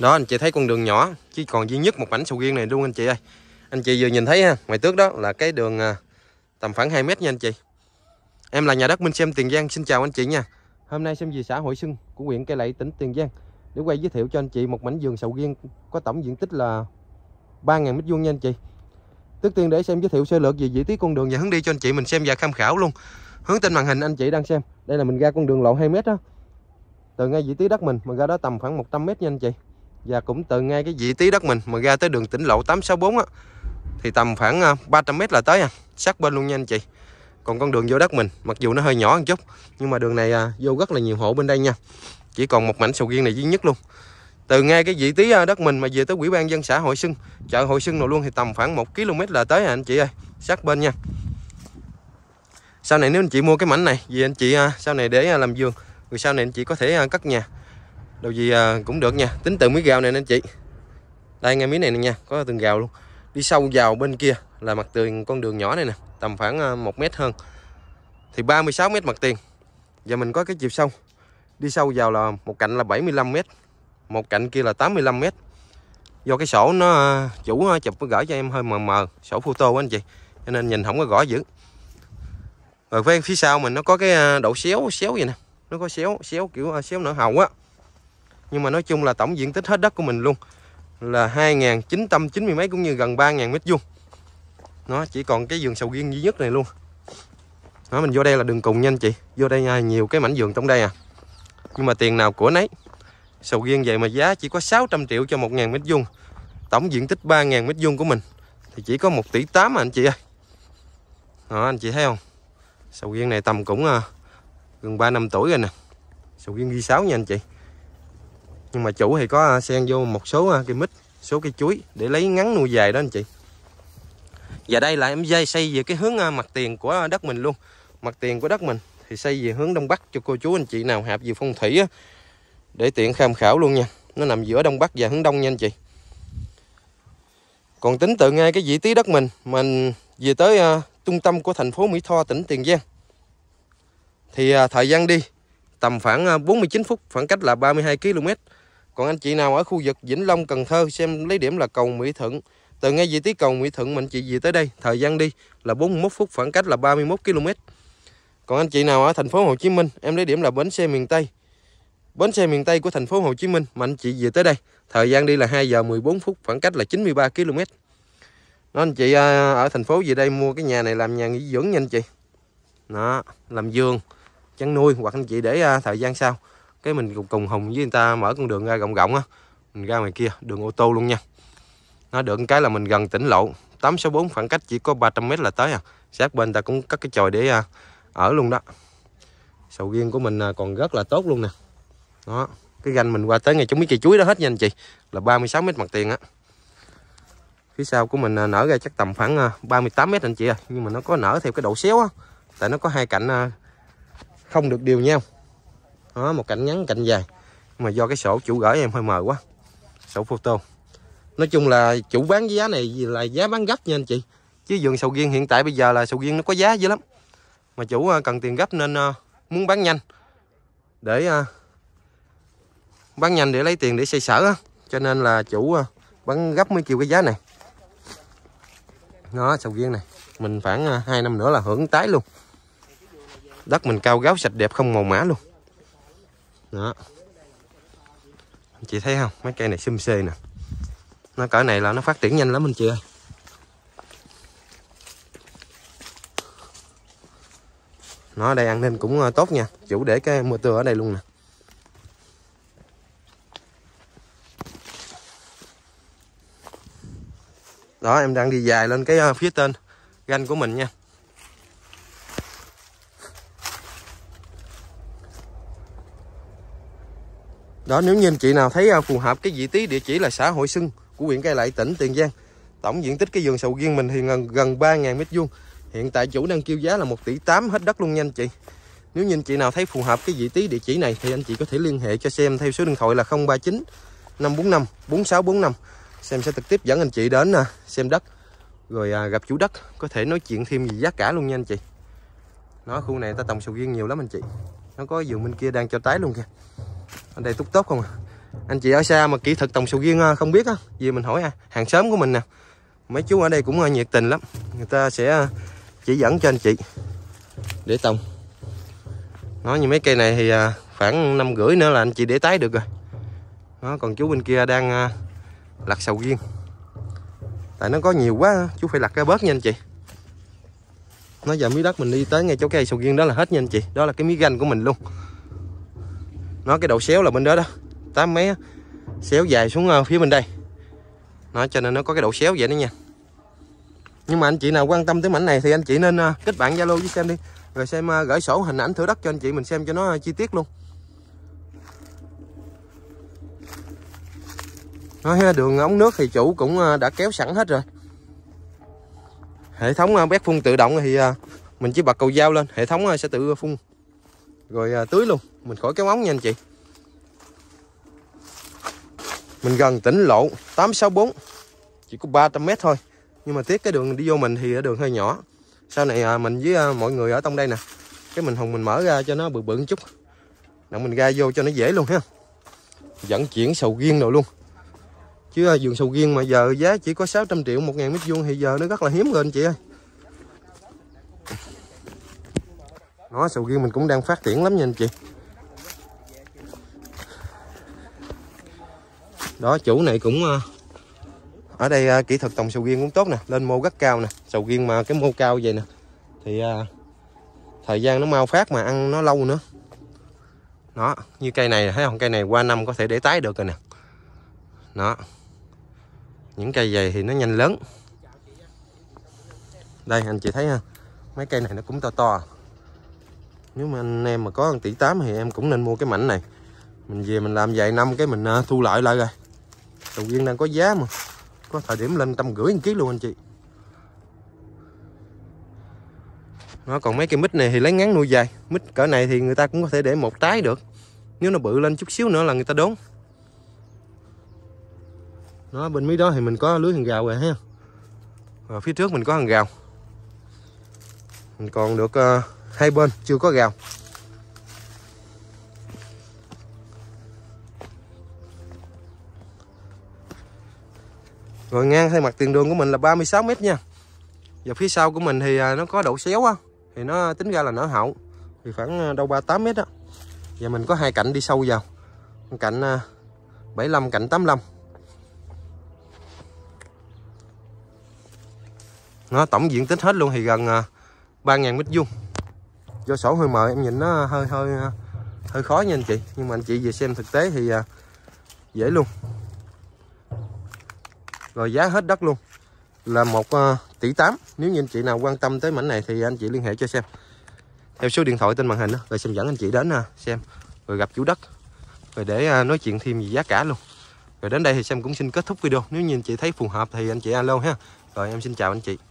đó anh chị thấy con đường nhỏ chỉ còn duy nhất một mảnh sầu riêng này luôn anh chị ơi anh chị vừa nhìn thấy ha ngoài tước đó là cái đường à, tầm khoảng 2 mét nha anh chị em là nhà đất Minh Xem Tiền Giang xin chào anh chị nha hôm nay xem về xã hội xuân của huyện Cây Lậy tỉnh Tiền Giang để quay giới thiệu cho anh chị một mảnh vườn sầu riêng có tổng diện tích là 3.000 mét vuông nha anh chị Trước tiên để xem giới thiệu sơ lược về vị trí con đường và hướng đi cho anh chị mình xem và tham khảo luôn. Hướng trên màn hình anh chị đang xem. Đây là mình ra con đường lộ 2 mét đó. Từ ngay vị trí đất mình mình ra đó tầm khoảng 100 mét nha anh chị và cũng từ ngay cái vị trí đất mình mà ra tới đường tỉnh lộ 864 á thì tầm khoảng 300 à, m là tới à, sát bên luôn nha anh chị. Còn con đường vô đất mình, mặc dù nó hơi nhỏ một chút nhưng mà đường này à, vô rất là nhiều hộ bên đây nha. Chỉ còn một mảnh sầu riêng này duy nhất luôn. Từ ngay cái vị trí à, đất mình mà về tới quỹ ban dân xã Hội Sưng, chợ Hội Sưng nào luôn thì tầm khoảng 1 km là tới à, anh chị ơi, sát bên nha. Sau này nếu anh chị mua cái mảnh này vì anh chị à, sau này để à, làm vườn, rồi sau này anh chị có thể cắt nhà đồ gì à, cũng được nha tính từ miếng gạo này nên chị đây ngay miếng này, nè nha có từng gạo luôn đi sâu vào bên kia là mặt tiền con đường nhỏ này nè tầm khoảng à, một mét hơn thì 36 mét mặt tiền và mình có cái chiều sâu đi sâu vào là một cạnh là 75 mét một cạnh kia là 85 mét do cái sổ nó à, chủ chụp nó gửi cho em hơi mờ mờ sổ photo anh chị cho nên nhìn không có rõ dữ rồi phía, phía sau mình nó có cái độ xéo xéo vậy nè nó có xéo xéo kiểu xéo nở hồng á nhưng mà nói chung là tổng diện tích hết đất của mình luôn là 2.990 mấy cũng như gần 3.000 mét vuông nó chỉ còn cái vườn sầu riêng duy nhất này luôn nó mình vô đây là đường cùng nha anh chị vô đây à, nhiều cái mảnh vườn trong đây à nhưng mà tiền nào của nấy sầu riêng vậy mà giá chỉ có 600 triệu cho 1.000 mét vuông tổng diện tích 3.000 mét vuông của mình thì chỉ có 1 tỷ 8 mà anh chị ơi đó anh chị thấy không sầu riêng này tầm cũng à, gần 3 năm tuổi rồi nè sầu riêng ghi 6 nha anh chị nhưng mà chủ thì có à, xen vô một số à, cây mít số cây chuối để lấy ngắn nuôi dài đó anh chị và đây là em dây xây về cái hướng à, mặt tiền của đất mình luôn mặt tiền của đất mình thì xây về hướng đông bắc cho cô chú anh chị nào hạp về phong thủy á, để tiện tham khảo luôn nha nó nằm giữa đông bắc và hướng đông nha anh chị còn tính từ ngay cái vị trí đất mình mình về tới uh, trung tâm của thành phố Mỹ Tho tỉnh Tiền Giang thì uh, thời gian đi tầm khoảng uh, 49 phút khoảng cách là 32 km còn anh chị nào ở khu vực Vĩnh Long, Cần Thơ xem lấy điểm là cầu Mỹ Thuận. Từ ngay vị trí cầu Mỹ Thuận mình chị về tới đây, thời gian đi là 41 phút, khoảng cách là 31 km. Còn anh chị nào ở thành phố Hồ Chí Minh, em lấy điểm là bến xe miền Tây. Bến xe miền Tây của thành phố Hồ Chí Minh mà anh chị về tới đây, thời gian đi là 2 giờ 14 phút, khoảng cách là 93 km. Đó anh chị à, ở thành phố về đây mua cái nhà này làm nhà nghỉ dưỡng nha anh chị. Đó, làm giường, chăn nuôi hoặc anh chị để à, thời gian sau cái mình cùng, cùng hùng với người ta mở con đường ra rộng rộng á mình ra ngoài kia đường ô tô luôn nha nó được cái là mình gần tỉnh lộ 864 khoảng cách chỉ có 300m là tới à sát bên ta cũng cắt cái chòi để à, ở luôn đó sầu riêng của mình à, còn rất là tốt luôn nè đó cái ganh mình qua tới ngày chúng mấy cây chuối đó hết nha anh chị là 36 mét mặt tiền á phía sau của mình à, nở ra chắc tầm khoảng 38 mét anh chị à nhưng mà nó có nở theo cái độ xéo á tại nó có hai cạnh không được đều nhau đó một cạnh ngắn cạnh dài mà do cái sổ chủ gửi em hơi mờ quá sổ photo nói chung là chủ bán giá này là giá bán gấp nha anh chị chứ vườn sầu riêng hiện tại bây giờ là sầu riêng nó có giá dữ lắm mà chủ ờ, cần tiền gấp nên ờ, muốn bán nhanh để ờ, bán nhanh để lấy tiền để xây sở cho nên là chủ bán gấp mới chịu cái giá này nó sầu riêng này mình khoảng hai năm nữa là hưởng tái luôn đất mình cao gáo sạch đẹp không màu mã luôn đó chị thấy không mấy cây này xum xê nè nó cỡ này là nó phát triển nhanh lắm anh chị ơi nó ở đây ăn nên cũng ờ, tốt nha chủ để cái mưa tưa ở đây luôn nè đó em đang đi dài lên cái ờ, phía trên ganh của mình nha đó nếu như anh chị nào thấy à, phù hợp cái vị trí địa chỉ là xã Hội Sưng của huyện Cai Lậy tỉnh Tiền Giang tổng diện tích cái vườn sầu riêng mình thì gần gần ba ngàn mét vuông hiện tại chủ đang kêu giá là 1 tỷ 8 hết đất luôn nha anh chị nếu như anh chị nào thấy phù hợp cái vị trí địa chỉ này thì anh chị có thể liên hệ cho xem theo số điện thoại là 039 545 4645 xem sẽ trực tiếp dẫn anh chị đến à, xem đất rồi à, gặp chủ đất có thể nói chuyện thêm gì giá cả luôn nha anh chị nó khu này ta trồng sầu riêng nhiều lắm anh chị nó có vườn bên kia đang cho trái luôn kìa anh đây túc tốt không à anh chị ở xa mà kỹ thuật trồng sầu riêng à, không biết á vì mình hỏi à hàng xóm của mình nè mấy chú ở đây cũng à, nhiệt tình lắm người ta sẽ à, chỉ dẫn cho anh chị để trồng nói như mấy cây này thì khoảng năm rưỡi nữa là anh chị để tái được rồi nó còn chú bên kia đang lặt sầu riêng tại nó có nhiều quá chú phải lặt cái bớt nha anh chị nó giờ miếng đất mình đi tới ngay chỗ cây sầu riêng đó là hết nha anh chị đó là cái miếng ganh của mình luôn nó cái độ xéo là bên đó đó tám mấy xéo dài xuống à, phía bên đây nó cho nên nó có cái độ xéo vậy đó nha nhưng mà anh chị nào quan tâm tới mảnh này thì anh chị nên à, kết bạn zalo với xem đi rồi xem à, gửi sổ hình ảnh thửa đất cho anh chị mình xem cho nó chi tiết luôn nói đường ống nước thì chủ cũng đã kéo sẵn hết rồi hệ thống bét phun tự động thì mình chỉ bật cầu dao lên hệ thống sẽ tự phun rồi à, tưới luôn mình khỏi cái móng nha anh chị mình gần tỉnh lộ 864 chỉ có 300 mét thôi nhưng mà tiếc cái đường đi vô mình thì đường hơi nhỏ sau này à, mình với à, mọi người ở trong đây nè cái mình hùng mình mở ra cho nó bự bự một chút nặng mình ra vô cho nó dễ luôn ha dẫn chuyển sầu riêng rồi luôn chứ vườn sầu riêng mà giờ giá chỉ có 600 triệu một ngàn mét vuông thì giờ nó rất là hiếm rồi anh chị ơi nó sầu riêng mình cũng đang phát triển lắm nha anh chị đó chủ này cũng ờ, ở đây ờ, kỹ thuật trồng sầu riêng cũng tốt nè lên mô rất cao nè sầu riêng mà cái mô cao vậy nè thì ờ, thời gian nó mau phát mà ăn nó lâu nữa nó như cây này thấy không cây này qua năm có thể để tái được rồi nè nó những cây dày thì nó nhanh lớn đây anh chị thấy ha mấy cây này nó cũng to to à nếu mà anh em mà có 1 tỷ 8 thì em cũng nên mua cái mảnh này mình về mình làm vài năm cái mình uh, thu lợi lại rồi sầu riêng đang có giá mà có thời điểm lên trăm rưỡi ký luôn anh chị nó còn mấy cây mít này thì lấy ngắn nuôi dài mít cỡ này thì người ta cũng có thể để một trái được nếu nó bự lên chút xíu nữa là người ta đốn nó bên mí đó thì mình có lưới hàng rào rồi ha ở phía trước mình có hàng rào mình còn được uh, hai bên chưa có gào rồi ngang thay mặt tiền đường của mình là 36 mét nha và phía sau của mình thì à, nó có độ xéo á thì nó tính ra là nó hậu thì khoảng à, đâu 38 mét á và mình có hai cạnh đi sâu vào cạnh 75 à, cạnh 85 nó tổng diện tích hết luôn thì gần 3.000 mét vuông vô sổ hơi mờ em nhìn nó hơi hơi hơi khó nha anh chị nhưng mà anh chị về xem thực tế thì à, dễ luôn rồi giá hết đất luôn là một à, tỷ tám nếu như anh chị nào quan tâm tới mảnh này thì anh chị liên hệ cho xem theo số điện thoại trên màn hình đó rồi xin dẫn anh chị đến nè à, xem rồi gặp chủ đất rồi để nói chuyện thêm gì giá cả luôn rồi đến đây thì xem cũng xin kết thúc video nếu như anh chị thấy phù hợp thì anh chị alo ha rồi em xin chào anh chị